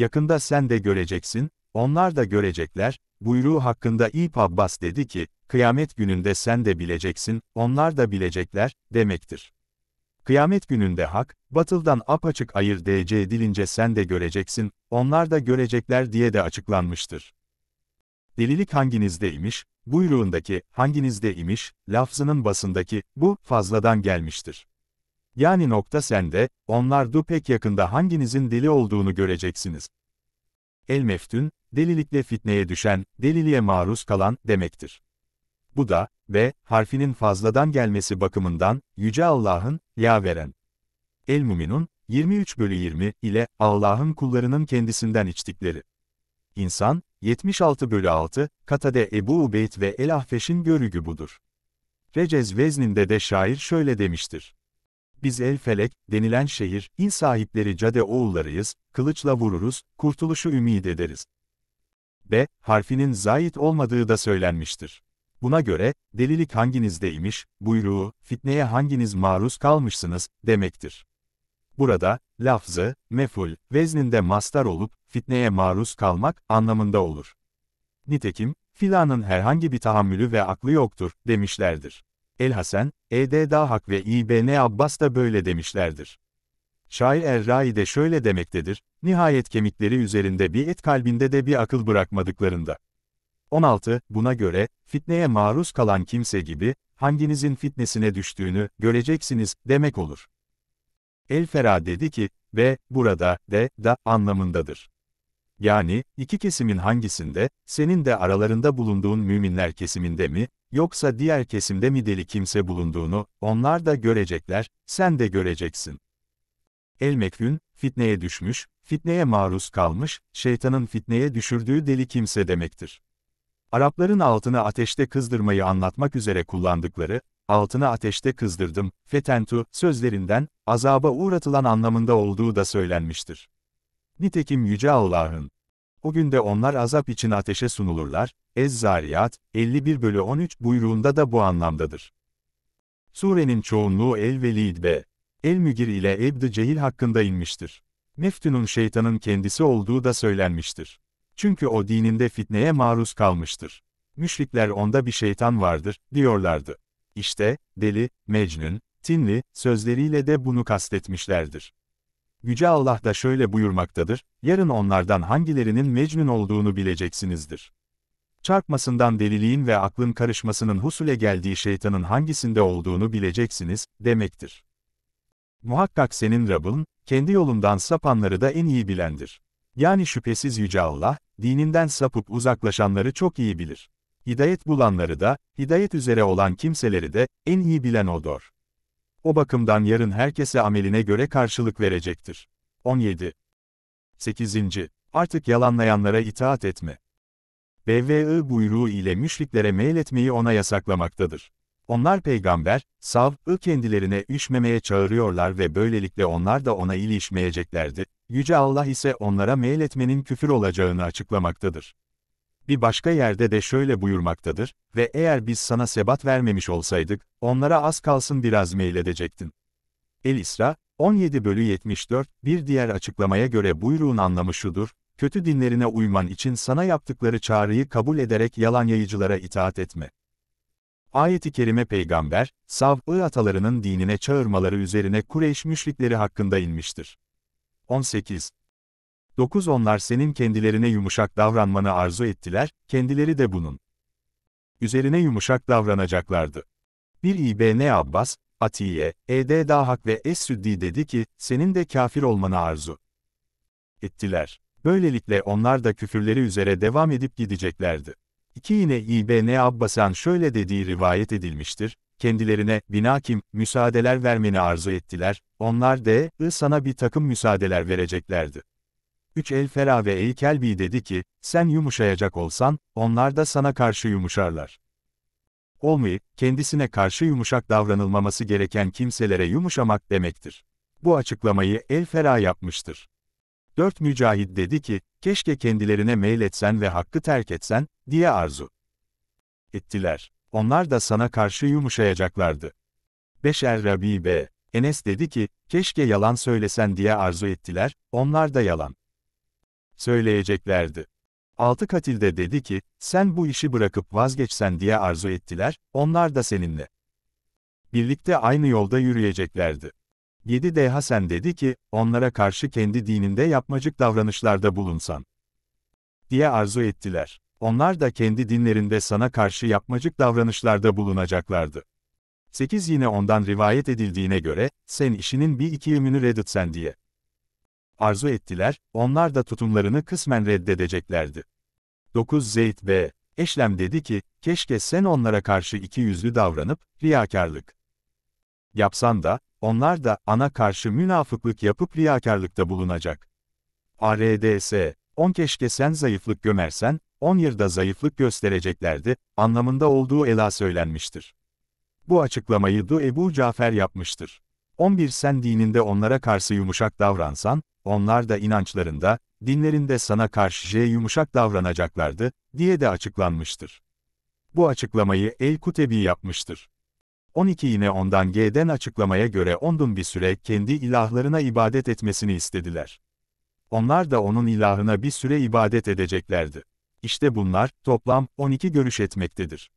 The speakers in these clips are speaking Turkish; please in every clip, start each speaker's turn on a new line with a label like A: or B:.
A: Yakında sen de göreceksin, onlar da görecekler, buyruğu hakkında İp Abbas dedi ki, kıyamet gününde sen de bileceksin, onlar da bilecekler, demektir. Kıyamet gününde hak, batıldan apaçık ayır DC edilince sen de göreceksin, onlar da görecekler diye de açıklanmıştır. Delilik hanginizdeymiş, buyruğundaki hanginizdeymiş, lafzının basındaki bu fazladan gelmiştir. Yani nokta sende, onlar du pek yakında hanginizin deli olduğunu göreceksiniz. El-meftün, delilikle fitneye düşen, deliliğe maruz kalan demektir. Bu da, ve harfinin fazladan gelmesi bakımından, Yüce Allah'ın, ya veren. El-Muminun, 23 bölü 20 ile Allah'ın kullarının kendisinden içtikleri. İnsan, 76 bölü 6, Katade Ebu Ubeyt ve El-Ahfeş'in görügü budur. Recez vezninde de şair şöyle demiştir biz El Felek, denilen şehir, in sahipleri cade oğullarıyız, kılıçla vururuz, kurtuluşu ümit ederiz. B. Harfinin zayit olmadığı da söylenmiştir. Buna göre, delilik hanginizdeymiş, buyruğu, fitneye hanginiz maruz kalmışsınız, demektir. Burada, lafzı, meful, vezninde mastar olup, fitneye maruz kalmak, anlamında olur. Nitekim, filanın herhangi bir tahammülü ve aklı yoktur, demişlerdir el Hasan, E.D. Dahak ve İbn Abbas da böyle demişlerdir. Şair Er-Rai de şöyle demektedir, nihayet kemikleri üzerinde bir et kalbinde de bir akıl bırakmadıklarında. 16. Buna göre, fitneye maruz kalan kimse gibi, hanginizin fitnesine düştüğünü göreceksiniz demek olur. el Ferah dedi ki, ve, burada, de, da anlamındadır. Yani, iki kesimin hangisinde, senin de aralarında bulunduğun müminler kesiminde mi, yoksa diğer kesimde mi deli kimse bulunduğunu, onlar da görecekler, sen de göreceksin. El-Mekfün, fitneye düşmüş, fitneye maruz kalmış, şeytanın fitneye düşürdüğü deli kimse demektir. Arapların altını ateşte kızdırmayı anlatmak üzere kullandıkları, altını ateşte kızdırdım, fetentu, sözlerinden, azaba uğratılan anlamında olduğu da söylenmiştir. Nitekim Yüce Allah'ın, o gün onlar azap için ateşe sunulurlar. Ez-Zariyat 51 bölü 13 buyruğunda da bu anlamdadır. Surenin çoğunluğu El-Velid ve El-Mügir ile Ebd-i Cehil hakkında inmiştir. Meftün'ün şeytanın kendisi olduğu da söylenmiştir. Çünkü o dininde fitneye maruz kalmıştır. Müşrikler onda bir şeytan vardır, diyorlardı. İşte, deli, mecnun, tinli, sözleriyle de bunu kastetmişlerdir. Yüce Allah da şöyle buyurmaktadır, yarın onlardan hangilerinin mecnun olduğunu bileceksinizdir. Çarpmasından deliliğin ve aklın karışmasının husule geldiği şeytanın hangisinde olduğunu bileceksiniz, demektir. Muhakkak senin Rabbin, kendi yolundan sapanları da en iyi bilendir. Yani şüphesiz Yüce Allah, dininden sapıp uzaklaşanları çok iyi bilir. Hidayet bulanları da, hidayet üzere olan kimseleri de, en iyi bilen O'dur. O bakımdan yarın herkese ameline göre karşılık verecektir. 17. 8. Artık yalanlayanlara itaat etme. BVI buyruğu ile müşriklere meyletmeyi ona yasaklamaktadır. Onlar peygamber, sav'ı kendilerine üşmemeye çağırıyorlar ve böylelikle onlar da ona ilişmeyeceklerdi. Yüce Allah ise onlara meyletmenin küfür olacağını açıklamaktadır. Bir başka yerde de şöyle buyurmaktadır, ve eğer biz sana sebat vermemiş olsaydık, onlara az kalsın biraz meyledecektin. El-İsra, 17 bölü 74, bir diğer açıklamaya göre buyruğun anlamı şudur, kötü dinlerine uyman için sana yaptıkları çağrıyı kabul ederek yalan yayıcılara itaat etme. Ayeti kerime peygamber, Sav'ı atalarının dinine çağırmaları üzerine Kureyş müşrikleri hakkında inmiştir. 18. 9 onlar senin kendilerine yumuşak davranmanı arzu ettiler, kendileri de bunun üzerine yumuşak davranacaklardı. 1 İbn Abbas, Atiye, Ed Dahak ve Es-Süddi dedi ki, senin de kafir olmanı arzu ettiler. Böylelikle onlar da küfürleri üzere devam edip gideceklerdi. 2 yine İbn Abbas'ın şöyle dediği rivayet edilmiştir, kendilerine, binakim, müsaadeler vermeni arzu ettiler, onlar de, I sana bir takım müsaadeler vereceklerdi. Üç el-Fera ve el-Kelbi dedi ki, sen yumuşayacak olsan, onlar da sana karşı yumuşarlar. Olmayı, kendisine karşı yumuşak davranılmaması gereken kimselere yumuşamak demektir. Bu açıklamayı el-Fera yapmıştır. Dört mücahit dedi ki, keşke kendilerine meyletsen ve hakkı terk etsen, diye arzu ettiler. Onlar da sana karşı yumuşayacaklardı. Beş El Rabi B. Enes dedi ki, keşke yalan söylesen diye arzu ettiler, onlar da yalan söyleyeceklerdi. Altı katil de dedi ki, sen bu işi bırakıp vazgeçsen diye arzu ettiler, onlar da seninle. Birlikte aynı yolda yürüyeceklerdi. Yedi de Hasan dedi ki, onlara karşı kendi dininde yapmacık davranışlarda bulunsan. Diye arzu ettiler. Onlar da kendi dinlerinde sana karşı yapmacık davranışlarda bulunacaklardı. 8 yine ondan rivayet edildiğine göre, sen işinin bir iki yönünü reddetsen diye arzu ettiler, onlar da tutumlarını kısmen reddedeceklerdi. 9 Zeyd ve Eşlem dedi ki, keşke sen onlara karşı iki yüzlü davranıp, riyakarlık yapsan da, onlar da ana karşı münafıklık yapıp riyakarlıkta bulunacak. ARDS, 10 keşke sen zayıflık gömersen, 10 yılda zayıflık göstereceklerdi, anlamında olduğu ela söylenmiştir. Bu açıklamayı Du Ebu Cafer yapmıştır. 11 sen dininde onlara karşı yumuşak davransan, onlar da inançlarında, dinlerinde sana karşı J şey yumuşak davranacaklardı, diye de açıklanmıştır. Bu açıklamayı El-Kutebi yapmıştır. 12 yine ondan G'den açıklamaya göre ondun bir süre kendi ilahlarına ibadet etmesini istediler. Onlar da onun ilahına bir süre ibadet edeceklerdi. İşte bunlar, toplam, 12 görüş etmektedir.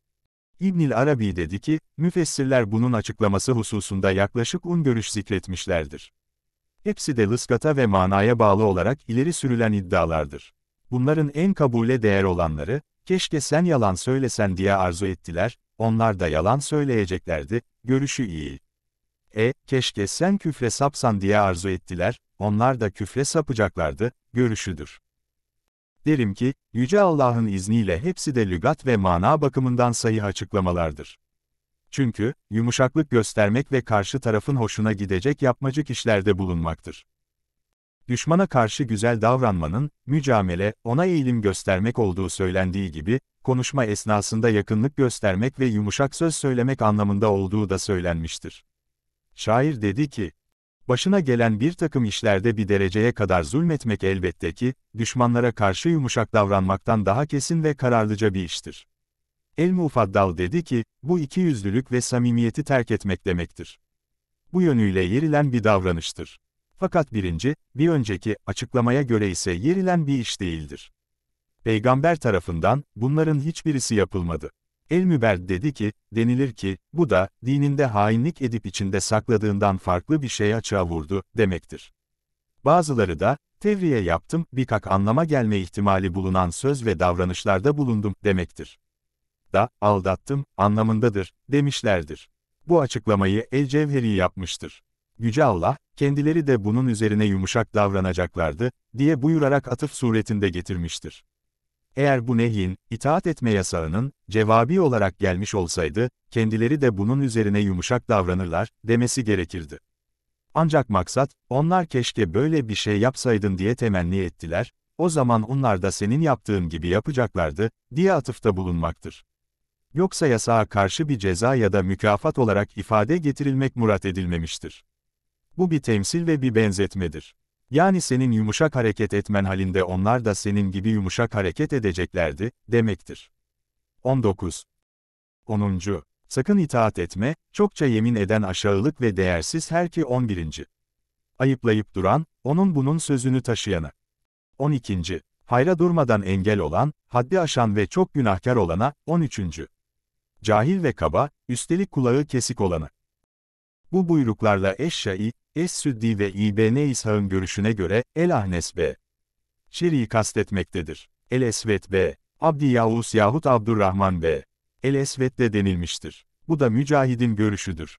A: İbnül Arabi dedi ki, müfessirler bunun açıklaması hususunda yaklaşık un görüş zikretmişlerdir. Hepsi de lıskata ve manaya bağlı olarak ileri sürülen iddialardır. Bunların en kabule değer olanları, keşke sen yalan söylesen diye arzu ettiler, onlar da yalan söyleyeceklerdi, görüşü iyi. E, keşke sen küfre sapsan diye arzu ettiler, onlar da küfre sapacaklardı, görüşüdür derim ki, Yüce Allah'ın izniyle hepsi de lügat ve mana bakımından sayı açıklamalardır. Çünkü, yumuşaklık göstermek ve karşı tarafın hoşuna gidecek yapmacık işlerde bulunmaktır. Düşmana karşı güzel davranmanın, mücamele, ona eğilim göstermek olduğu söylendiği gibi, konuşma esnasında yakınlık göstermek ve yumuşak söz söylemek anlamında olduğu da söylenmiştir. Şair dedi ki, Başına gelen bir takım işlerde bir dereceye kadar zulmetmek elbette ki, düşmanlara karşı yumuşak davranmaktan daha kesin ve kararlıca bir iştir. El-Mufaddal dedi ki, bu iki yüzlülük ve samimiyeti terk etmek demektir. Bu yönüyle yerilen bir davranıştır. Fakat birinci, bir önceki, açıklamaya göre ise yerilen bir iş değildir. Peygamber tarafından, bunların hiçbirisi yapılmadı. El-Müberg dedi ki, denilir ki, bu da, dininde hainlik edip içinde sakladığından farklı bir şey açığa vurdu, demektir. Bazıları da, tevriye yaptım, birkaç anlama gelme ihtimali bulunan söz ve davranışlarda bulundum, demektir. Da, aldattım, anlamındadır, demişlerdir. Bu açıklamayı El-Cevheri yapmıştır. Yüce Allah, kendileri de bunun üzerine yumuşak davranacaklardı, diye buyurarak atıf suretinde getirmiştir. Eğer bu nehyin, itaat etme yasağının, cevabi olarak gelmiş olsaydı, kendileri de bunun üzerine yumuşak davranırlar, demesi gerekirdi. Ancak maksat, onlar keşke böyle bir şey yapsaydın diye temenni ettiler, o zaman onlar da senin yaptığın gibi yapacaklardı, diye atıfta bulunmaktır. Yoksa yasağa karşı bir ceza ya da mükafat olarak ifade getirilmek murat edilmemiştir. Bu bir temsil ve bir benzetmedir. Yani senin yumuşak hareket etmen halinde onlar da senin gibi yumuşak hareket edeceklerdi, demektir. 19. 10. Sakın itaat etme, çokça yemin eden aşağılık ve değersiz her ki 11. Ayıplayıp duran, onun bunun sözünü taşıyana. 12. Hayra durmadan engel olan, haddi aşan ve çok günahkar olana, 13. Cahil ve kaba, üstelik kulağı kesik olanı. Bu buyruklarla Eşşai, Es-Süddi ve İbn İshak'ın görüşüne göre El-Ahnes ve Şeri'yi kastetmektedir. El-Esvet ve Abdi Yavuz yahut Abdurrahman ve El-Esvet de denilmiştir. Bu da Mücahid'in görüşüdür.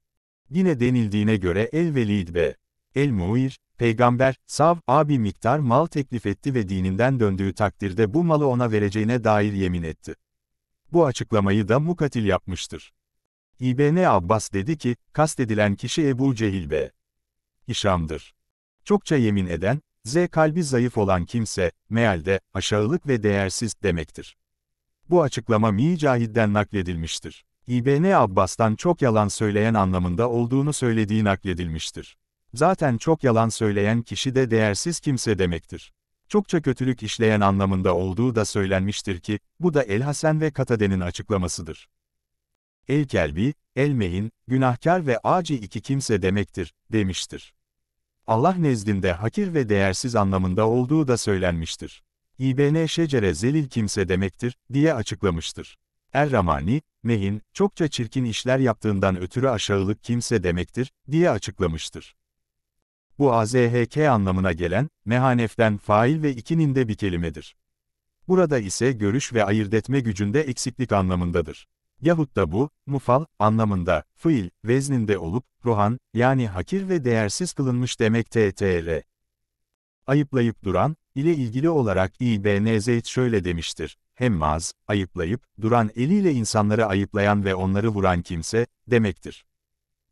A: Yine denildiğine göre El-Velid ve El-Muir, Peygamber, Sav, abi miktar mal teklif etti ve dininden döndüğü takdirde bu malı ona vereceğine dair yemin etti. Bu açıklamayı da Mukatil yapmıştır. İbn Abbas dedi ki, kastedilen kişi Ebu Cehil ve İşam'dır. Çokça yemin eden, Z kalbi zayıf olan kimse, mealde, aşağılık ve değersiz demektir. Bu açıklama Micahid'den nakledilmiştir. İbn Abbas'tan çok yalan söyleyen anlamında olduğunu söylediği nakledilmiştir. Zaten çok yalan söyleyen kişi de değersiz kimse demektir. Çokça kötülük işleyen anlamında olduğu da söylenmiştir ki, bu da El Hasan ve Katade'nin açıklamasıdır el-kelbi, el-mehin, günahkar ve aci iki kimse demektir, demiştir. Allah nezdinde hakir ve değersiz anlamında olduğu da söylenmiştir. İbn şecere zelil kimse demektir, diye açıklamıştır. Er-Ramani, mehin, çokça çirkin işler yaptığından ötürü aşağılık kimse demektir, diye açıklamıştır. Bu AZHK anlamına gelen, mehaneften fail ve ikininde bir kelimedir. Burada ise görüş ve ayırt etme gücünde eksiklik anlamındadır. Yahut da bu, mufal, anlamında, fiil, vezninde olup, ruhan, yani hakir ve değersiz kılınmış demek ttr. Ayıplayıp duran, ile ilgili olarak İbn Zeyd şöyle demiştir. Hemmaz, ayıplayıp, duran eliyle insanları ayıplayan ve onları vuran kimse, demektir.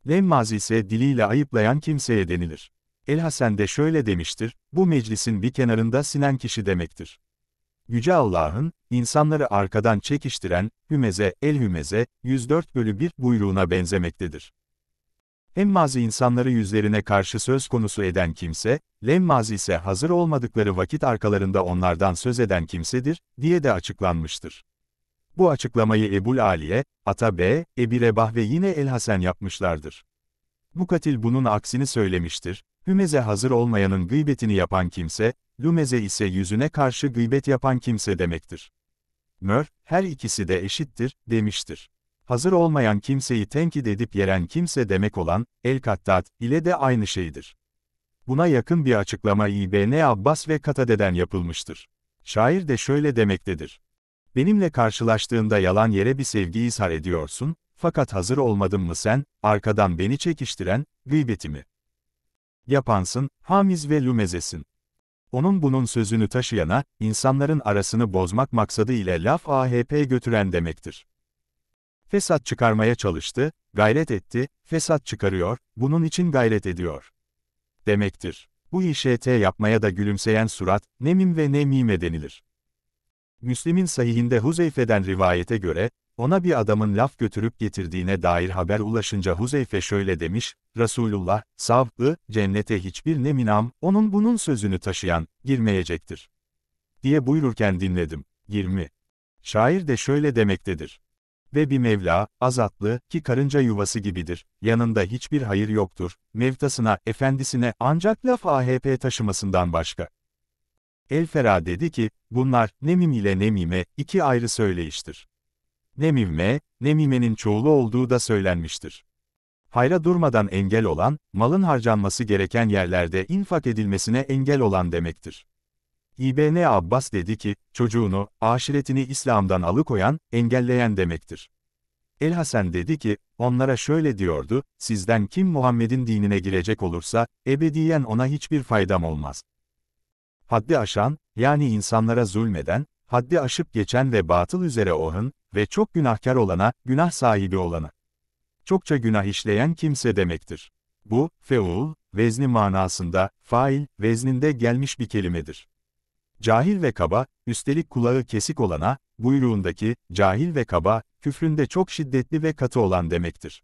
A: Lemmaz ise diliyle ayıplayan kimseye denilir. El Hasan de şöyle demiştir, bu meclisin bir kenarında sinen kişi demektir. Yüce Allah'ın, insanları arkadan çekiştiren, hümeze, el hümeze, 104 bölü 1 buyruğuna benzemektedir. Emmazi insanları yüzlerine karşı söz konusu eden kimse, lemmazi ise hazır olmadıkları vakit arkalarında onlardan söz eden kimsedir, diye de açıklanmıştır. Bu açıklamayı Ebul Aliye, Ata B, Ebi Rebah ve yine El Hasan yapmışlardır. Bu katil bunun aksini söylemiştir, hümeze hazır olmayanın gıybetini yapan kimse, Lumeze ise yüzüne karşı gıybet yapan kimse demektir. Mör, her ikisi de eşittir, demiştir. Hazır olmayan kimseyi tenkit edip yeren kimse demek olan, el-kattat ile de aynı şeydir. Buna yakın bir açıklama İbn Abbas ve Katade'den yapılmıştır. Şair de şöyle demektedir. Benimle karşılaştığında yalan yere bir sevgi izhar ediyorsun, fakat hazır olmadın mı sen, arkadan beni çekiştiren, gıybetimi yapansın, hamiz ve lümezesin. Onun bunun sözünü taşıyana, insanların arasını bozmak maksadı ile laf AHP götüren demektir. Fesat çıkarmaya çalıştı, gayret etti, fesat çıkarıyor, bunun için gayret ediyor. Demektir. Bu işet yapmaya da gülümseyen surat, nemim ve nemime denilir. Müslim'in sahihinde Huzeyfe'den rivayete göre, ona bir adamın laf götürüp getirdiğine dair haber ulaşınca Huzeyfe şöyle demiş, Resulullah, sav'ı, cennete hiçbir ne minam, onun bunun sözünü taşıyan, girmeyecektir. Diye buyururken dinledim. 20. Şair de şöyle demektedir. Ve bir Mevla, azatlı, ki karınca yuvası gibidir, yanında hiçbir hayır yoktur, mevtasına, efendisine ancak laf AHP taşımasından başka. Elfera dedi ki, bunlar, Nemim ile Nemime, iki ayrı söyleyiştir. Nemime, Nemime'nin çoğulu olduğu da söylenmiştir hayra durmadan engel olan, malın harcanması gereken yerlerde infak edilmesine engel olan demektir. İbn Abbas dedi ki, çocuğunu, aşiretini İslam'dan alıkoyan, engelleyen demektir. El-Hasan dedi ki, onlara şöyle diyordu, sizden kim Muhammed'in dinine girecek olursa, ebediyen ona hiçbir faydam olmaz. Haddi aşan, yani insanlara zulmeden, haddi aşıp geçen ve batıl üzere ohun ve çok günahkar olana, günah sahibi olana çokça günah işleyen kimse demektir. Bu, feul, vezni manasında, fail, vezninde gelmiş bir kelimedir. Cahil ve kaba, üstelik kulağı kesik olana, buyruğundaki, cahil ve kaba, küfründe çok şiddetli ve katı olan demektir.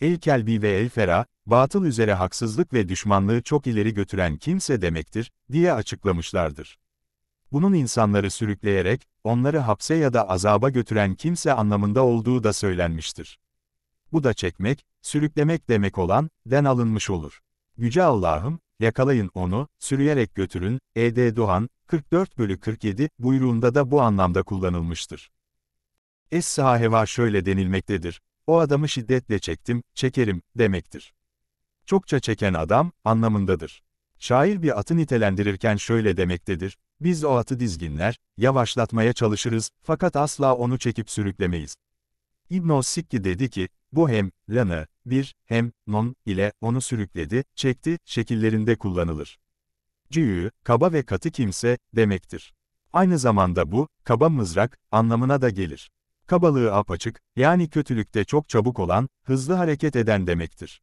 A: El-Kelbi ve El-Fera, batıl üzere haksızlık ve düşmanlığı çok ileri götüren kimse demektir, diye açıklamışlardır. Bunun insanları sürükleyerek, onları hapse ya da azaba götüren kimse anlamında olduğu da söylenmiştir bu da çekmek, sürüklemek demek olan, den alınmış olur. Yüce Allah'ım, yakalayın onu, sürüyerek götürün, E.D. Doğan, 44 bölü 47 buyruğunda da bu anlamda kullanılmıştır. Es-Saheva şöyle denilmektedir, o adamı şiddetle çektim, çekerim, demektir. Çokça çeken adam, anlamındadır. Şair bir atı nitelendirirken şöyle demektedir, biz o atı dizginler, yavaşlatmaya çalışırız, fakat asla onu çekip sürüklemeyiz. İbn-i Sikki dedi ki, bu hem lan'ı, bir, hem non ile onu sürükledi, çekti şekillerinde kullanılır. Cüyü, kaba ve katı kimse demektir. Aynı zamanda bu, kaba mızrak anlamına da gelir. Kabalığı apaçık, yani kötülükte çok çabuk olan, hızlı hareket eden demektir.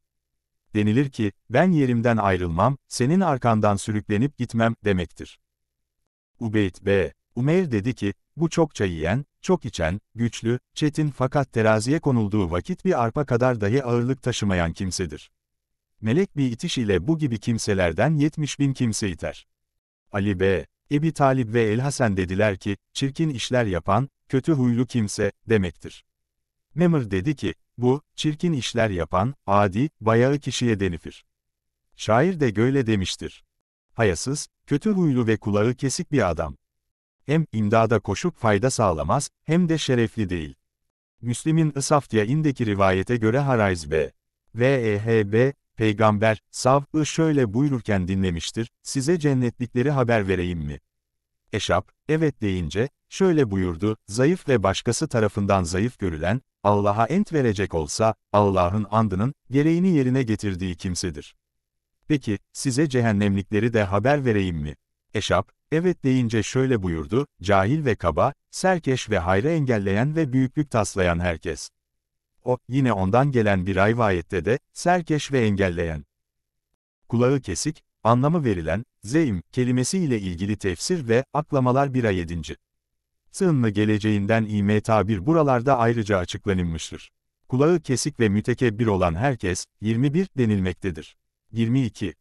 A: Denilir ki, ben yerimden ayrılmam, senin arkandan sürüklenip gitmem demektir. Ubeyd B. Umeyr dedi ki, bu çokça yiyen, çok içen, güçlü, çetin fakat teraziye konulduğu vakit bir arpa kadar dahi ağırlık taşımayan kimsedir. Melek bir itiş ile bu gibi kimselerden 70 bin kimse iter. Ali B. Ebi Talib ve Elhasen dediler ki, çirkin işler yapan, kötü huylu kimse, demektir. Memur dedi ki, bu, çirkin işler yapan, adi, bayağı kişiye denifir. Şair de böyle demiştir. Hayasız, kötü huylu ve kulağı kesik bir adam hem imdada koşup fayda sağlamaz, hem de şerefli değil. Müslim'in Isaftiyain'deki rivayete göre Harayz B. VEHB, Peygamber, Sav'ı şöyle buyururken dinlemiştir, size cennetlikleri haber vereyim mi? Eşap, evet deyince, şöyle buyurdu, zayıf ve başkası tarafından zayıf görülen, Allah'a ent verecek olsa, Allah'ın andının, gereğini yerine getirdiği kimsedir. Peki, size cehennemlikleri de haber vereyim mi? Eşap, evet deyince şöyle buyurdu, cahil ve kaba, serkeş ve hayra engelleyen ve büyüklük taslayan herkes. O, yine ondan gelen bir rivayette de, serkeş ve engelleyen. Kulağı kesik, anlamı verilen, zeim, kelimesiyle ilgili tefsir ve, aklamalar bir ay 7. Sığınlı geleceğinden ime tabir buralarda ayrıca açıklanılmıştır. Kulağı kesik ve mütekebbir olan herkes, 21 denilmektedir. 22.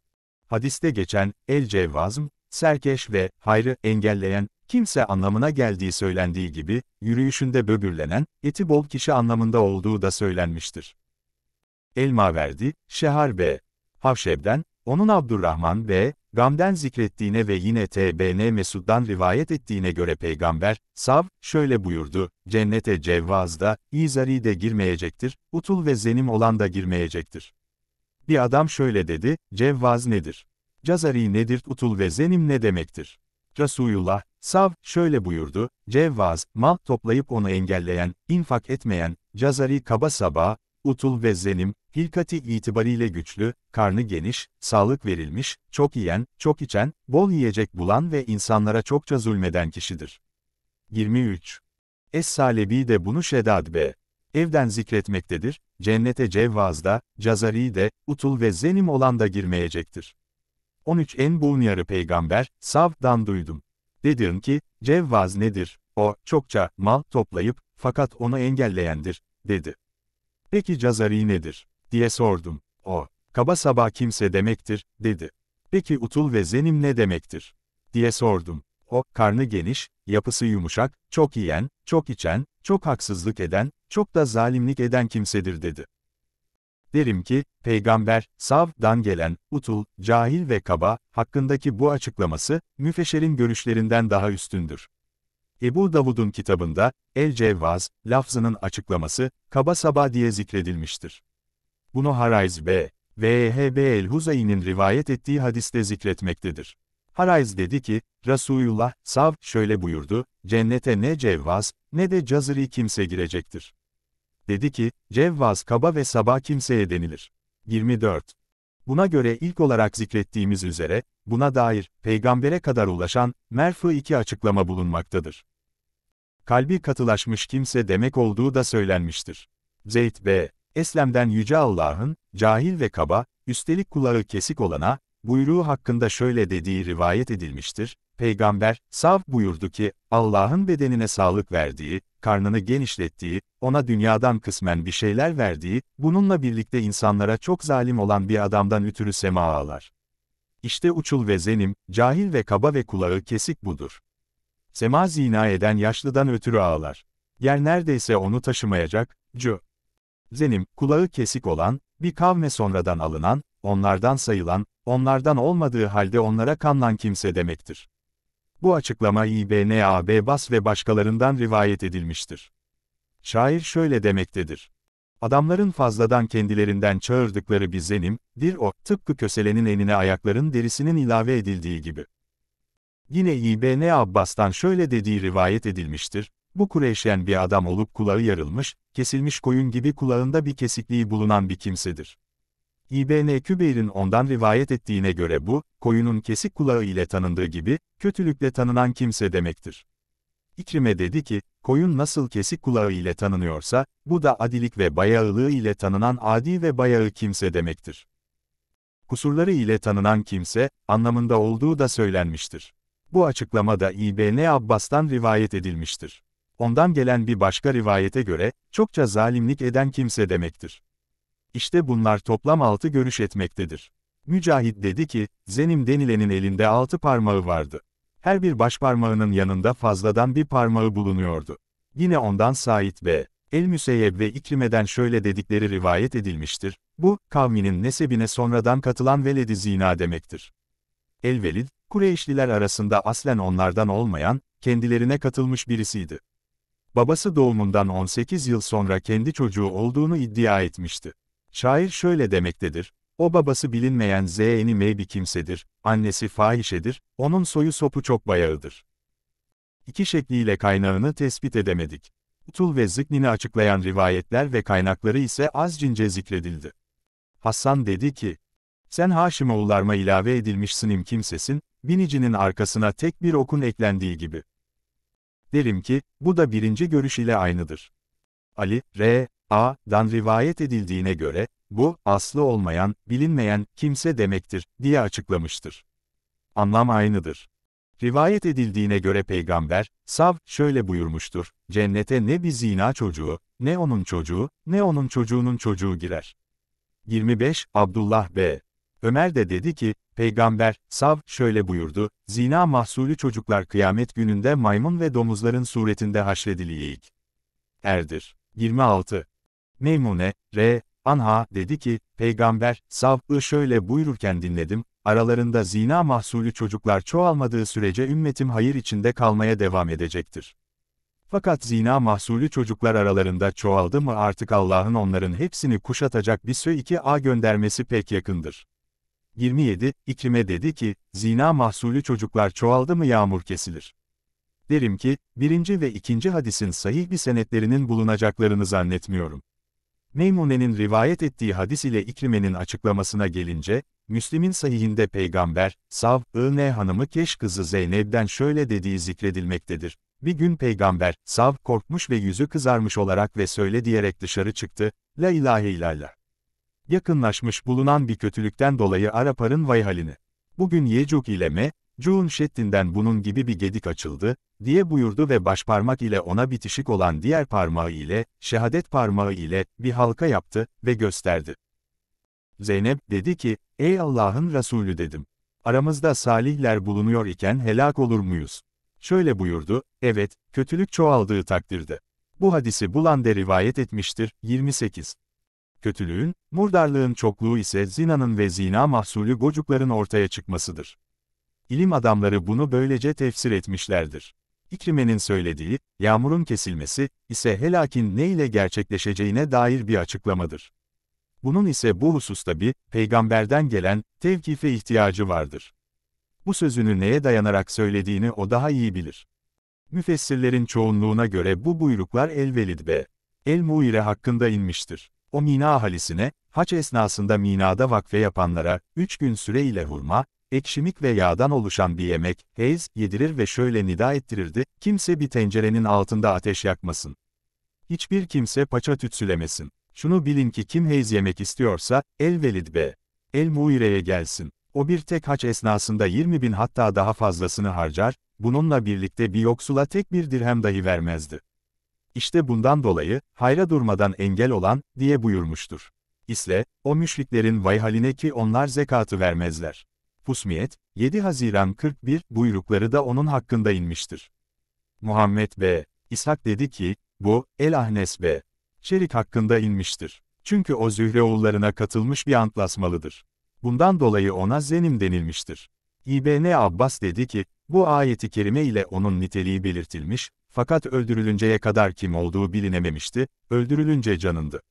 A: Hadiste geçen, el-cevvazm, serkeş ve hayrı engelleyen kimse anlamına geldiği söylendiği gibi, yürüyüşünde böbürlenen, eti bol kişi anlamında olduğu da söylenmiştir. Elma verdi, Şehar ve havşevden, onun Abdurrahman ve Gam'den zikrettiğine ve yine TBN Mesud'dan rivayet ettiğine göre Peygamber, Sav, şöyle buyurdu, cennete Cevvaz da İzari de girmeyecektir, utul ve zenim olan da girmeyecektir. Bir adam şöyle dedi, cevvaz nedir? Cazari nedir utul ve zenim ne demektir? Resulullah, Sav, şöyle buyurdu, cevvaz, mal toplayıp onu engelleyen, infak etmeyen, cazari kaba saba, utul ve zenim, hilkati itibariyle güçlü, karnı geniş, sağlık verilmiş, çok yiyen, çok içen, bol yiyecek bulan ve insanlara çokça zulmeden kişidir. 23. Es-Salebi de bunu Şedad B. Evden zikretmektedir, cennete da, cazari de, utul ve zenim olan da girmeyecektir. 13 Enbuvniyarı peygamber, Sav'dan duydum. Dedim ki, cevvaz nedir? O, çokça, mal toplayıp, fakat onu engelleyendir, dedi. Peki cazari nedir? diye sordum. O, kaba saba kimse demektir, dedi. Peki utul ve zenim ne demektir? diye sordum. O, karnı geniş, yapısı yumuşak, çok yiyen, çok içen, çok haksızlık eden, çok da zalimlik eden kimsedir dedi. Derim ki, Peygamber, Sav'dan gelen, utul, cahil ve kaba, hakkındaki bu açıklaması, müfeşerin görüşlerinden daha üstündür. Ebu Davud'un kitabında, El-Cevvaz, lafzının açıklaması, kaba saba diye zikredilmiştir. Bunu Harayz B. VHB el Huzayn'in rivayet ettiği hadiste zikretmektedir. Harayz dedi ki, Resulullah, Sav, şöyle buyurdu, cennete ne cevvaz, ne de caziri kimse girecektir. Dedi ki, Cevvaz kaba ve sabah kimseye denilir. 24. Buna göre ilk olarak zikrettiğimiz üzere, buna dair, peygambere kadar ulaşan, merfu iki açıklama bulunmaktadır. Kalbi katılaşmış kimse demek olduğu da söylenmiştir. Zeyd B. Eslem'den Yüce Allah'ın, cahil ve kaba, üstelik kulağı kesik olana, buyruğu hakkında şöyle dediği rivayet edilmiştir, Peygamber, sav buyurdu ki, Allah'ın bedenine sağlık verdiği, karnını genişlettiği, ona dünyadan kısmen bir şeyler verdiği, bununla birlikte insanlara çok zalim olan bir adamdan ütürü sema ağlar. İşte uçul ve zenim, cahil ve kaba ve kulağı kesik budur. Sema zina eden yaşlıdan ötürü ağlar. Yer neredeyse onu taşımayacak, cö. Zenim, kulağı kesik olan, bir kavme sonradan alınan, onlardan sayılan, onlardan olmadığı halde onlara kanlan kimse demektir. Bu açıklama İBN AB Bas ve başkalarından rivayet edilmiştir. Şair şöyle demektedir. Adamların fazladan kendilerinden çağırdıkları bir zenim, bir o, tıpkı köselenin enine ayakların derisinin ilave edildiği gibi. Yine İBN Abbas'tan şöyle dediği rivayet edilmiştir. Bu Kureyşen bir adam olup kulağı yarılmış, kesilmiş koyun gibi kulağında bir kesikliği bulunan bir kimsedir. İbn Kübeyr'in ondan rivayet ettiğine göre bu, koyunun kesik kulağı ile tanındığı gibi, kötülükle tanınan kimse demektir. İkrime dedi ki, koyun nasıl kesik kulağı ile tanınıyorsa, bu da adilik ve bayağılığı ile tanınan adi ve bayağı kimse demektir. Kusurları ile tanınan kimse, anlamında olduğu da söylenmiştir. Bu açıklama da İbn Abbas'tan rivayet edilmiştir. Ondan gelen bir başka rivayete göre, çokça zalimlik eden kimse demektir. İşte bunlar toplam altı görüş etmektedir. Mücahit dedi ki, zenim denilenin elinde altı parmağı vardı. Her bir başparmağının yanında fazladan bir parmağı bulunuyordu. Yine ondan Said ve El-Müseyyeb ve İkrime'den şöyle dedikleri rivayet edilmiştir. Bu, kavminin nesebine sonradan katılan veledi zina demektir. El-Velid, Kureyşliler arasında aslen onlardan olmayan, kendilerine katılmış birisiydi. Babası doğumundan 18 yıl sonra kendi çocuğu olduğunu iddia etmişti. Şair şöyle demektedir, o babası bilinmeyen Z'ni M bir kimsedir, annesi fahişedir, onun soyu sopu çok bayağıdır. İki şekliyle kaynağını tespit edemedik. Utul ve Zıknin'i açıklayan rivayetler ve kaynakları ise az cince zikredildi. Hasan dedi ki, sen Haşimoğullarma ilave edilmişsinim kimsesin, binicinin arkasına tek bir okun eklendiği gibi. Derim ki, bu da birinci görüş ile aynıdır. Ali, R. A.'dan rivayet edildiğine göre, bu, aslı olmayan, bilinmeyen, kimse demektir, diye açıklamıştır. Anlam aynıdır. Rivayet edildiğine göre Peygamber, Sav, şöyle buyurmuştur, cennete ne bir zina çocuğu, ne onun çocuğu, ne onun çocuğunun çocuğu girer. 25. Abdullah B. Ömer de dedi ki, Peygamber, Sav, şöyle buyurdu, zina mahsulü çocuklar kıyamet gününde maymun ve domuzların suretinde haşrediliyik. Erdir. 26. Meymune, R. Anha, dedi ki, Peygamber, Sav'ı şöyle buyururken dinledim, aralarında zina mahsulü çocuklar çoğalmadığı sürece ümmetim hayır içinde kalmaya devam edecektir. Fakat zina mahsulü çocuklar aralarında çoğaldı mı artık Allah'ın onların hepsini kuşatacak bir sö 2a göndermesi pek yakındır. 27, İkrime dedi ki, zina mahsulü çocuklar çoğaldı mı yağmur kesilir. Derim ki, birinci ve ikinci hadisin sahih bir senetlerinin bulunacaklarını zannetmiyorum. Meymune'nin rivayet ettiği hadis ile İkrime'nin açıklamasına gelince, Müslim'in sahihinde Peygamber, Sav, ne hanımı Keş kızı Zeynep'den şöyle dediği zikredilmektedir. Bir gün Peygamber, Sav korkmuş ve yüzü kızarmış olarak ve söyle diyerek dışarı çıktı, La ilahe illallah. Yakınlaşmış bulunan bir kötülükten dolayı Arapar'ın vay halini. Bugün Yecuk ile Me, Cuhun Şeddin'den bunun gibi bir gedik açıldı, diye buyurdu ve başparmak ile ona bitişik olan diğer parmağı ile, şehadet parmağı ile, bir halka yaptı ve gösterdi. Zeynep dedi ki, ey Allah'ın Resulü dedim. Aramızda salihler bulunuyor iken helak olur muyuz? Şöyle buyurdu, evet, kötülük çoğaldığı takdirde. Bu hadisi bulan de rivayet etmiştir, 28. Kötülüğün, murdarlığın çokluğu ise zinanın ve zina mahsulü gocukların ortaya çıkmasıdır. İlim adamları bunu böylece tefsir etmişlerdir. İkrime'nin söylediği, yağmurun kesilmesi, ise helakin ne ile gerçekleşeceğine dair bir açıklamadır. Bunun ise bu hususta bir, peygamberden gelen, tevkife ihtiyacı vardır. Bu sözünü neye dayanarak söylediğini o daha iyi bilir. Müfessirlerin çoğunluğuna göre bu buyruklar El-Velid ve El-Muire hakkında inmiştir. O Mina ahalisine, haç esnasında Mina'da vakfe yapanlara, üç gün süreyle hurma, ekşimik ve yağdan oluşan bir yemek, Hayes, yedirir ve şöyle nida ettirirdi, kimse bir tencerenin altında ateş yakmasın. Hiçbir kimse paça tütsülemesin. Şunu bilin ki kim Hayes yemek istiyorsa, El Velid be. El Muire'ye gelsin. O bir tek haç esnasında 20 bin hatta daha fazlasını harcar, bununla birlikte bir yoksula tek bir dirhem dahi vermezdi. İşte bundan dolayı, hayra durmadan engel olan, diye buyurmuştur. İsle, o müşriklerin vay haline ki onlar zekatı vermezler. Pusmiyet, 7 Haziran 41 buyrukları da onun hakkında inmiştir. Muhammed B. İshak dedi ki, bu, El Ahnes B. Şerik hakkında inmiştir. Çünkü o Zühre oğullarına katılmış bir antlaşmalıdır. Bundan dolayı ona Zenim denilmiştir. İbn Abbas dedi ki, bu ayeti kerime ile onun niteliği belirtilmiş, fakat öldürülünceye kadar kim olduğu bilinememişti, öldürülünce canındı.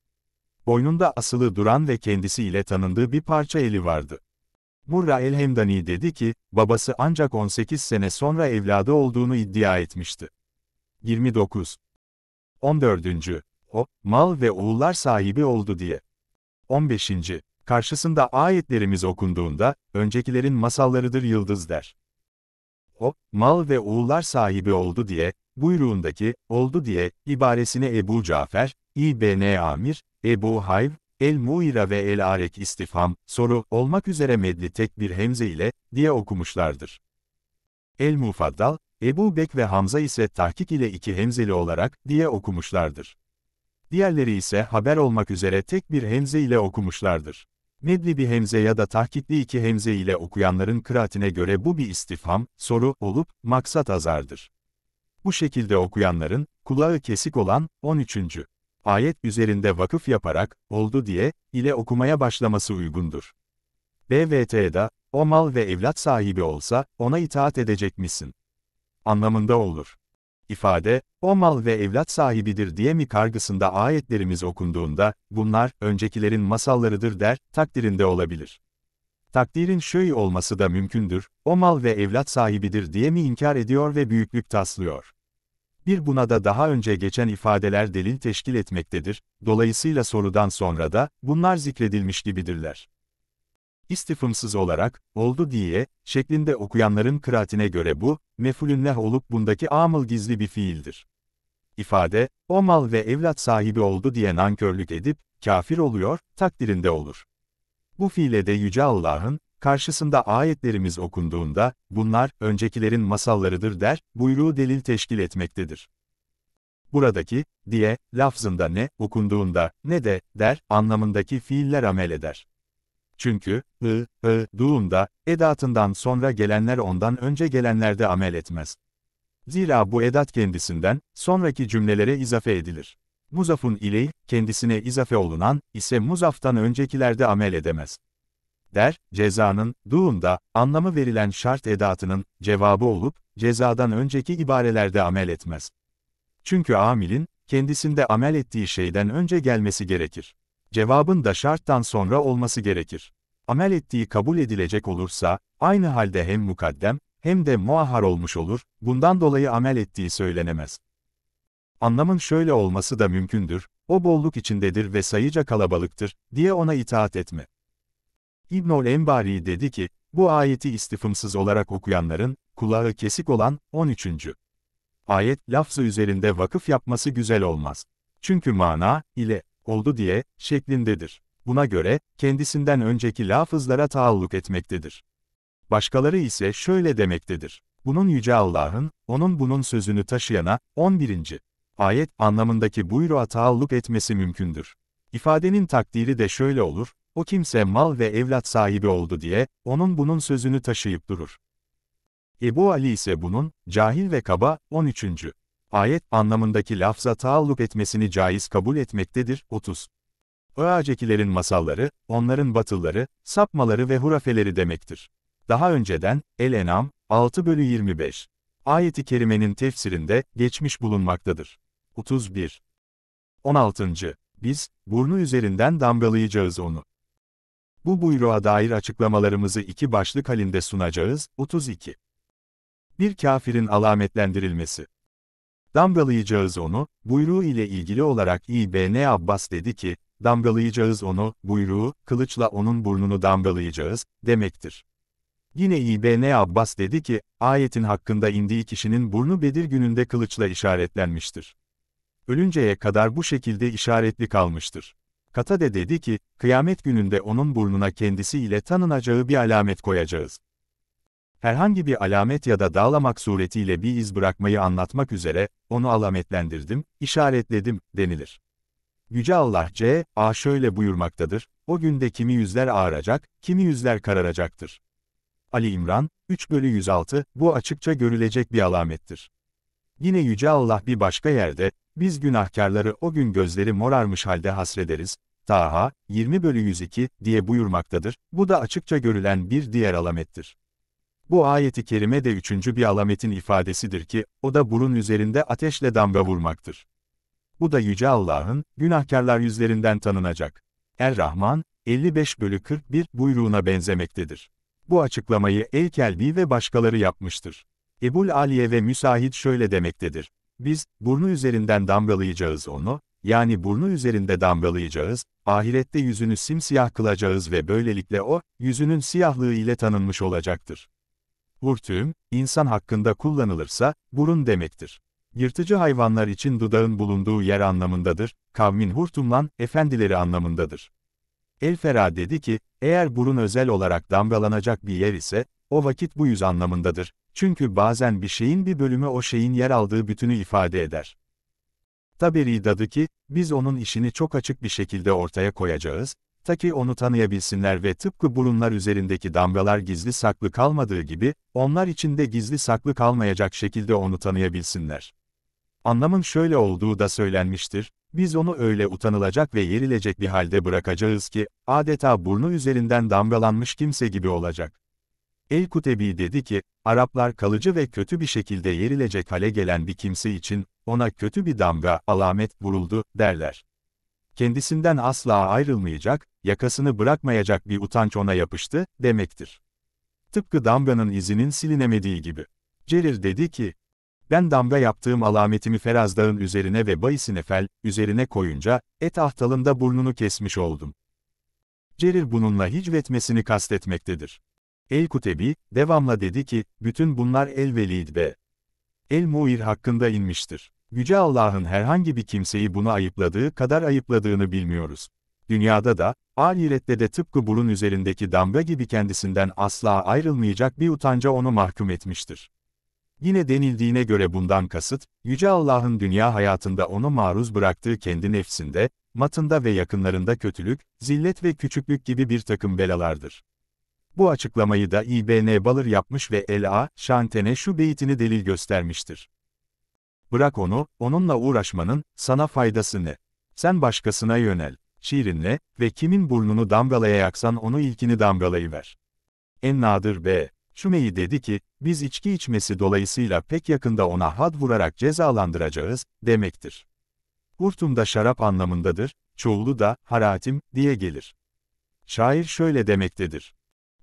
A: Boynunda asılı duran ve kendisi ile tanındığı bir parça eli vardı. Burra el-Hemdani dedi ki, babası ancak 18 sene sonra evladı olduğunu iddia etmişti. 29. 14. O, mal ve oğullar sahibi oldu diye. 15. Karşısında ayetlerimiz okunduğunda, öncekilerin masallarıdır yıldız der. O, mal ve oğullar sahibi oldu diye, buyruğundaki, oldu diye, ibaresini Ebu Cafer, İbn Amir, Ebu Hayv, El-Muira ve El-Arek istifham, soru, olmak üzere medli tek bir hemze ile, diye okumuşlardır. El-Mufaddal, Ebu Bek ve Hamza ise tahkik ile iki hemzeli olarak, diye okumuşlardır. Diğerleri ise haber olmak üzere tek bir hemze ile okumuşlardır. Medli bir hemze ya da tahkikli iki hemze ile okuyanların kıraatine göre bu bir istifham, soru olup, maksat azardır. Bu şekilde okuyanların, kulağı kesik olan, 13 ayet üzerinde vakıf yaparak, oldu diye, ile okumaya başlaması uygundur. BVT'da, o mal ve evlat sahibi olsa, ona itaat edecek misin? Anlamında olur. İfade, o mal ve evlat sahibidir diye mi kargısında ayetlerimiz okunduğunda, bunlar, öncekilerin masallarıdır der, takdirinde olabilir. Takdirin şöyle olması da mümkündür, o mal ve evlat sahibidir diye mi inkar ediyor ve büyüklük taslıyor? bir buna da daha önce geçen ifadeler delil teşkil etmektedir, dolayısıyla sorudan sonra da, bunlar zikredilmiş gibidirler. İstifımsız olarak, oldu diye, şeklinde okuyanların kıraatine göre bu, mefulünneh olup bundaki amıl gizli bir fiildir. İfade, o mal ve evlat sahibi oldu diye nankörlük edip, kafir oluyor, takdirinde olur. Bu fiile de Yüce Allah'ın, Karşısında ayetlerimiz okunduğunda, bunlar, öncekilerin masallarıdır der, buyruğu delil teşkil etmektedir. Buradaki, diye, lafzında ne, okunduğunda, ne de, der, anlamındaki fiiller amel eder. Çünkü, ı, ı,duğunda, edatından sonra gelenler ondan önce gelenlerde amel etmez. Zira bu edat kendisinden, sonraki cümlelere izafe edilir. Muzafun ileyh, kendisine izafe olunan, ise muzaftan öncekilerde amel edemez der, cezanın cezanın,duğunda, anlamı verilen şart edatının, cevabı olup, cezadan önceki ibarelerde amel etmez. Çünkü amilin, kendisinde amel ettiği şeyden önce gelmesi gerekir. Cevabın da şarttan sonra olması gerekir. Amel ettiği kabul edilecek olursa, aynı halde hem mukaddem, hem de muahhar olmuş olur, bundan dolayı amel ettiği söylenemez. Anlamın şöyle olması da mümkündür, o bolluk içindedir ve sayıca kalabalıktır, diye ona itaat etme. İbnül Embari dedi ki, bu ayeti istifımsız olarak okuyanların, kulağı kesik olan, 13. Ayet, lafzı üzerinde vakıf yapması güzel olmaz. Çünkü mana, ile, oldu diye, şeklindedir. Buna göre, kendisinden önceki lafızlara taalluk etmektedir. Başkaları ise şöyle demektedir. Bunun Yüce Allah'ın, onun bunun sözünü taşıyana, 11. Ayet anlamındaki buyruğa taalluk etmesi mümkündür. İfadenin takdiri de şöyle olur, o kimse mal ve evlat sahibi oldu diye, onun bunun sözünü taşıyıp durur. Ebu Ali ise bunun, cahil ve kaba, 13. ayet anlamındaki lafza taallup etmesini caiz kabul etmektedir, 30. Öğacekilerin masalları, onların batılları, sapmaları ve hurafeleri demektir. Daha önceden, El-Enam, 6 bölü 25. Ayeti kerimenin tefsirinde, geçmiş bulunmaktadır. 31. 16. Biz, burnu üzerinden damgalayacağız onu. Bu buyruğa dair açıklamalarımızı iki başlık halinde sunacağız. 32. Bir kafirin alametlendirilmesi. Damgalayacağız onu, buyruğu ile ilgili olarak İbn Abbas dedi ki, damgalayacağız onu, buyruğu, kılıçla onun burnunu damgalayacağız, demektir. Yine İbn Abbas dedi ki, ayetin hakkında indiği kişinin burnu Bedir gününde kılıçla işaretlenmiştir. Ölünceye kadar bu şekilde işaretli kalmıştır. Kata de dedi ki, kıyamet gününde onun burnuna kendisi ile tanınacağı bir alamet koyacağız. Herhangi bir alamet ya da dağlamak suretiyle bir iz bırakmayı anlatmak üzere, onu alametlendirdim, işaretledim, denilir. Yüce Allah C, A şöyle buyurmaktadır, o günde kimi yüzler ağaracak, kimi yüzler kararacaktır. Ali İmran, 3 bölü 106, bu açıkça görülecek bir alamettir. Yine Yüce Allah bir başka yerde, biz günahkarları o gün gözleri morarmış halde hasrederiz, Taha, 20 bölü 102 diye buyurmaktadır, bu da açıkça görülen bir diğer alamettir. Bu ayeti kerime de üçüncü bir alametin ifadesidir ki, o da burun üzerinde ateşle damga vurmaktır. Bu da Yüce Allah'ın, günahkarlar yüzlerinden tanınacak. Er-Rahman, 55 bölü 41 buyruğuna benzemektedir. Bu açıklamayı El-Kelbi ve başkaları yapmıştır. Ebul Aliye ve Müsahid şöyle demektedir. Biz, burnu üzerinden damgalayacağız onu, yani burnu üzerinde damgalayacağız, ahirette yüzünü simsiyah kılacağız ve böylelikle o, yüzünün siyahlığı ile tanınmış olacaktır. Hurtüm, insan hakkında kullanılırsa, burun demektir. Yırtıcı hayvanlar için dudağın bulunduğu yer anlamındadır, kavmin hurtumlan, efendileri anlamındadır. Elfera dedi ki, eğer burun özel olarak damgalanacak bir yer ise, o vakit bu yüz anlamındadır. Çünkü bazen bir şeyin bir bölümü o şeyin yer aldığı bütünü ifade eder. Taberi dadı ki, biz onun işini çok açık bir şekilde ortaya koyacağız, ta ki onu tanıyabilsinler ve tıpkı burunlar üzerindeki damgalar gizli saklı kalmadığı gibi, onlar için de gizli saklı kalmayacak şekilde onu tanıyabilsinler. Anlamın şöyle olduğu da söylenmiştir, biz onu öyle utanılacak ve yerilecek bir halde bırakacağız ki, adeta burnu üzerinden damgalanmış kimse gibi olacak. El-Kutebi dedi ki, Araplar kalıcı ve kötü bir şekilde yerilecek hale gelen bir kimse için, ona kötü bir damga, alamet vuruldu, derler. Kendisinden asla ayrılmayacak, yakasını bırakmayacak bir utanç ona yapıştı, demektir. Tıpkı damganın izinin silinemediği gibi. Cerir dedi ki, ben damga yaptığım alametimi Feraz Dağın üzerine ve Bayisinefel, üzerine koyunca, et ahtalında burnunu kesmiş oldum. Cerir bununla hicvetmesini kastetmektedir. El-Kutebi, devamla dedi ki, bütün bunlar El-Velid ve El-Muir hakkında inmiştir. Yüce Allah'ın herhangi bir kimseyi bunu ayıpladığı kadar ayıpladığını bilmiyoruz. Dünyada da, ahirette de tıpkı burun üzerindeki damga gibi kendisinden asla ayrılmayacak bir utanca onu mahkum etmiştir. Yine denildiğine göre bundan kasıt, Yüce Allah'ın dünya hayatında onu maruz bıraktığı kendi nefsinde, matında ve yakınlarında kötülük, zillet ve küçüklük gibi bir takım belalardır. Bu açıklamayı da İBN Balır yapmış ve L.A. Şantene şu beytini delil göstermiştir. Bırak onu, onunla uğraşmanın, sana faydası ne? Sen başkasına yönel. Şiirinle ve kimin burnunu damgalaya yaksan onu ilkini damgalayıver. En nadir B. Şümeyi dedi ki, biz içki içmesi dolayısıyla pek yakında ona had vurarak cezalandıracağız, demektir. Hurtum da şarap anlamındadır, çoğulu da, haratim, diye gelir. Şair şöyle demektedir.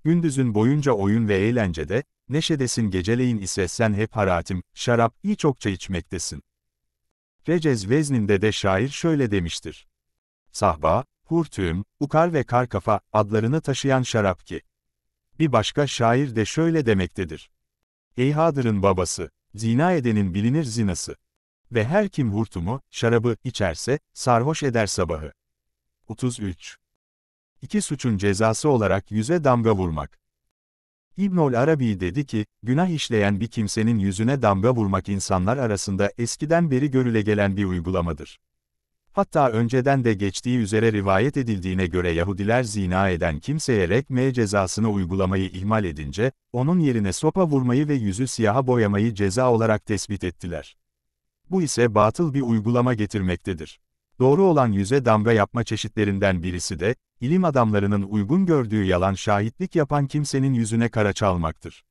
A: Gündüzün boyunca oyun ve eğlencede, neşedesin geceleyin ise sen hep haratim, şarap, iyi çokça içmektesin. Recez vezninde de şair şöyle demiştir. Sahba, Hurtüm, Ukar ve Karkafa adlarını taşıyan şarap ki. Bir başka şair de şöyle demektedir. Ey Eyhadır'ın babası, zina edenin bilinir zinası. Ve her kim hurtumu, şarabı içerse, sarhoş eder sabahı. 33. İki suçun cezası olarak yüze damga vurmak. İbnül Arabi dedi ki, günah işleyen bir kimsenin yüzüne damga vurmak insanlar arasında eskiden beri görüle gelen bir uygulamadır. Hatta önceden de geçtiği üzere rivayet edildiğine göre Yahudiler zina eden kimseye rekme cezasını uygulamayı ihmal edince, onun yerine sopa vurmayı ve yüzü siyaha boyamayı ceza olarak tespit ettiler. Bu ise batıl bir uygulama getirmektedir. Doğru olan yüze damga yapma çeşitlerinden birisi de, ilim adamlarının uygun gördüğü yalan şahitlik yapan kimsenin yüzüne kara çalmaktır.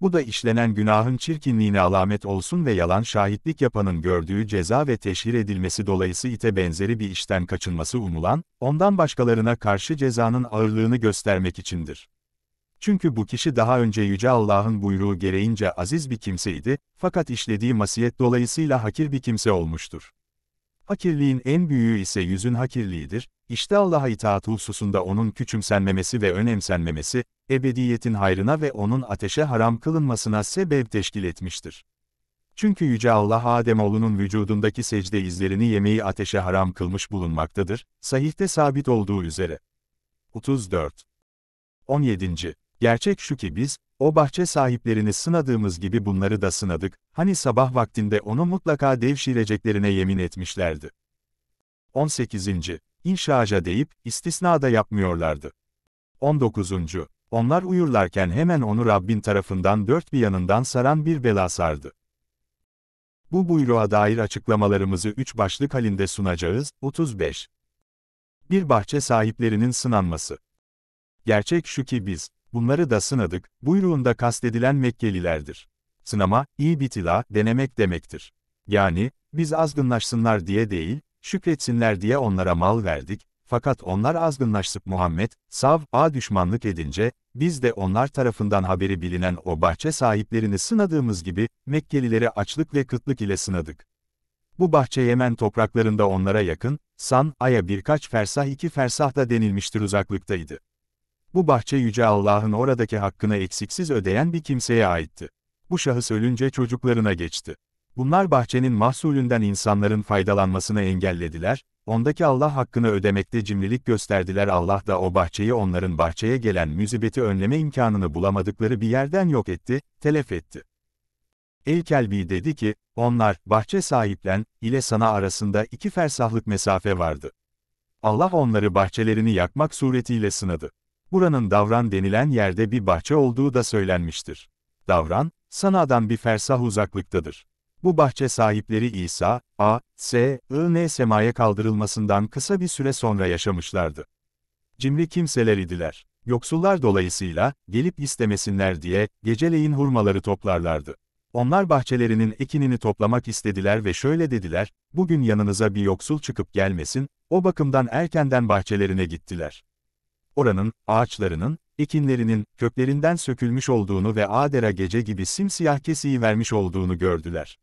A: Bu da işlenen günahın çirkinliğine alamet olsun ve yalan şahitlik yapanın gördüğü ceza ve teşhir edilmesi dolayısı ite benzeri bir işten kaçınması umulan, ondan başkalarına karşı cezanın ağırlığını göstermek içindir. Çünkü bu kişi daha önce Yüce Allah'ın buyruğu gereğince aziz bir kimseydi, fakat işlediği masiyet dolayısıyla hakir bir kimse olmuştur. Hakirliğin en büyüğü ise yüzün hakirliğidir, işte Allah'a itaat hususunda onun küçümsenmemesi ve önemsenmemesi, ebediyetin hayrına ve onun ateşe haram kılınmasına sebep teşkil etmiştir. Çünkü Yüce Allah Ademoğlunun vücudundaki secde izlerini yemeği ateşe haram kılmış bulunmaktadır, sahihte sabit olduğu üzere. 34. 17. Gerçek şu ki biz, o bahçe sahiplerini sınadığımız gibi bunları da sınadık, hani sabah vaktinde onu mutlaka devşireceklerine yemin etmişlerdi. 18. İnşaaca deyip, istisna da yapmıyorlardı. 19. Onlar uyurlarken hemen onu Rabbin tarafından dört bir yanından saran bir bela sardı. Bu buyruğa dair açıklamalarımızı üç başlık halinde sunacağız. 35. Bir bahçe sahiplerinin sınanması. Gerçek şu ki biz, bunları da sınadık, buyruğunda kastedilen Mekkelilerdir. Sınama, iyi bitila, denemek demektir. Yani, biz azgınlaşsınlar diye değil, şükretsinler diye onlara mal verdik, fakat onlar azgınlaşıp Muhammed, Sav, A düşmanlık edince, biz de onlar tarafından haberi bilinen o bahçe sahiplerini sınadığımız gibi, Mekkelileri açlık ve kıtlık ile sınadık. Bu bahçe Yemen topraklarında onlara yakın, San, Aya birkaç fersah iki fersah da denilmiştir uzaklıktaydı. Bu bahçe Yüce Allah'ın oradaki hakkını eksiksiz ödeyen bir kimseye aitti. Bu şahıs ölünce çocuklarına geçti. Bunlar bahçenin mahsulünden insanların faydalanmasını engellediler, ondaki Allah hakkını ödemekte cimrilik gösterdiler Allah da o bahçeyi onların bahçeye gelen müzibeti önleme imkanını bulamadıkları bir yerden yok etti, telef etti. Elkelbi dedi ki, onlar, bahçe sahiplen, ile sana arasında iki fersahlık mesafe vardı. Allah onları bahçelerini yakmak suretiyle sınadı buranın Davran denilen yerde bir bahçe olduğu da söylenmiştir. Davran, Sana'dan bir fersah uzaklıktadır. Bu bahçe sahipleri İsa, A, S, I, N semaya kaldırılmasından kısa bir süre sonra yaşamışlardı. Cimri kimseler idiler. Yoksullar dolayısıyla, gelip istemesinler diye, geceleyin hurmaları toplarlardı. Onlar bahçelerinin ekinini toplamak istediler ve şöyle dediler, bugün yanınıza bir yoksul çıkıp gelmesin, o bakımdan erkenden bahçelerine gittiler oranın, ağaçlarının, ekinlerinin, köklerinden sökülmüş olduğunu ve adera gece gibi simsiyah kesiyi vermiş olduğunu gördüler.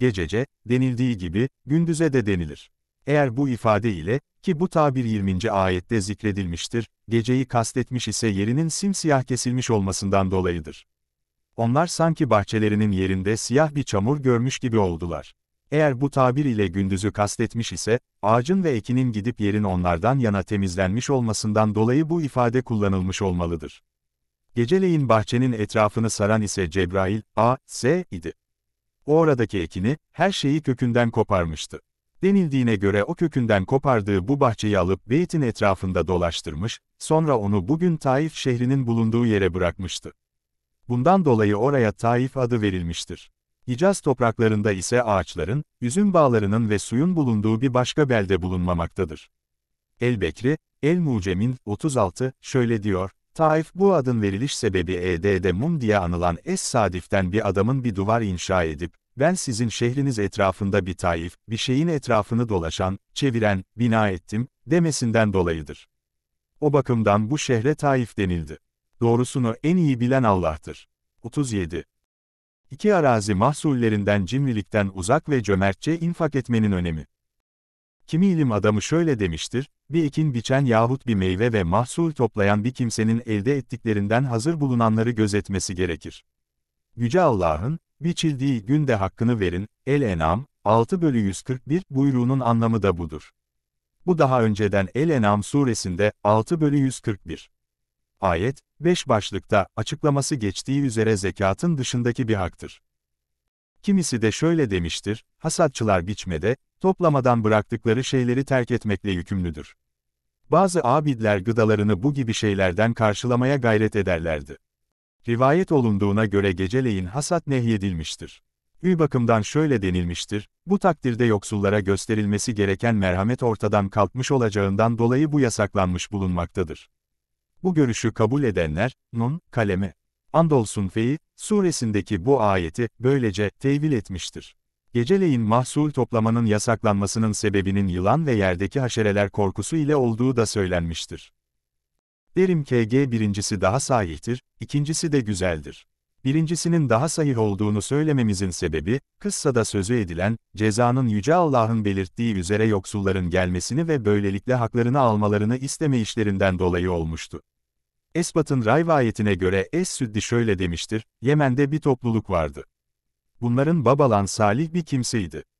A: Gecece, denildiği gibi, gündüze de denilir. Eğer bu ifade ile, ki bu tabir 20. ayette zikredilmiştir, geceyi kastetmiş ise yerinin simsiyah kesilmiş olmasından dolayıdır. Onlar sanki bahçelerinin yerinde siyah bir çamur görmüş gibi oldular. Eğer bu tabir ile gündüzü kastetmiş ise, ağacın ve ekinin gidip yerin onlardan yana temizlenmiş olmasından dolayı bu ifade kullanılmış olmalıdır. Geceleyin bahçenin etrafını saran ise Cebrail, A, S, idi. O oradaki ekini, her şeyi kökünden koparmıştı. Denildiğine göre o kökünden kopardığı bu bahçeyi alıp beytin etrafında dolaştırmış, sonra onu bugün Taif şehrinin bulunduğu yere bırakmıştı. Bundan dolayı oraya Taif adı verilmiştir. Hicaz topraklarında ise ağaçların, üzüm bağlarının ve suyun bulunduğu bir başka belde bulunmamaktadır. El-Bekri, El-Mucem'in 36 şöyle diyor, Taif bu adın veriliş sebebi E.D.'de Mum diye anılan Es-Sadif'ten bir adamın bir duvar inşa edip, ben sizin şehriniz etrafında bir Taif, bir şeyin etrafını dolaşan, çeviren, bina ettim, demesinden dolayıdır. O bakımdan bu şehre Taif denildi. Doğrusunu en iyi bilen Allah'tır. 37. İki arazi mahsullerinden cimrilikten uzak ve cömertçe infak etmenin önemi. Kimi ilim adamı şöyle demiştir, bir ekin biçen yahut bir meyve ve mahsul toplayan bir kimsenin elde ettiklerinden hazır bulunanları gözetmesi gerekir. Yüce Allah'ın, biçildiği günde hakkını verin, El-En'am, 6 bölü 141 buyruğunun anlamı da budur. Bu daha önceden El-En'am suresinde 6 bölü 141. Ayet, 5 başlıkta açıklaması geçtiği üzere zekatın dışındaki bir haktır. Kimisi de şöyle demiştir, hasatçılar biçmede, toplamadan bıraktıkları şeyleri terk etmekle yükümlüdür. Bazı abidler gıdalarını bu gibi şeylerden karşılamaya gayret ederlerdi. Rivayet olunduğuna göre geceleyin hasat nehyedilmiştir. Ü bakımdan şöyle denilmiştir, bu takdirde yoksullara gösterilmesi gereken merhamet ortadan kalkmış olacağından dolayı bu yasaklanmış bulunmaktadır. Bu görüşü kabul edenler, Nun, kalemi, andolsun feyi, suresindeki bu ayeti, böylece, tevil etmiştir. Geceleyin mahsul toplamanın yasaklanmasının sebebinin yılan ve yerdeki haşereler korkusu ile olduğu da söylenmiştir. Derim KG birincisi daha sahihtir, ikincisi de güzeldir. Birincisinin daha sahih olduğunu söylememizin sebebi, kıssada sözü edilen, cezanın Yüce Allah'ın belirttiği üzere yoksulların gelmesini ve böylelikle haklarını almalarını istemeyişlerinden dolayı olmuştu. Esbat'ın rivayetine göre Es-Süddi şöyle demiştir, Yemen'de bir topluluk vardı. Bunların babalan salih bir kimseydi.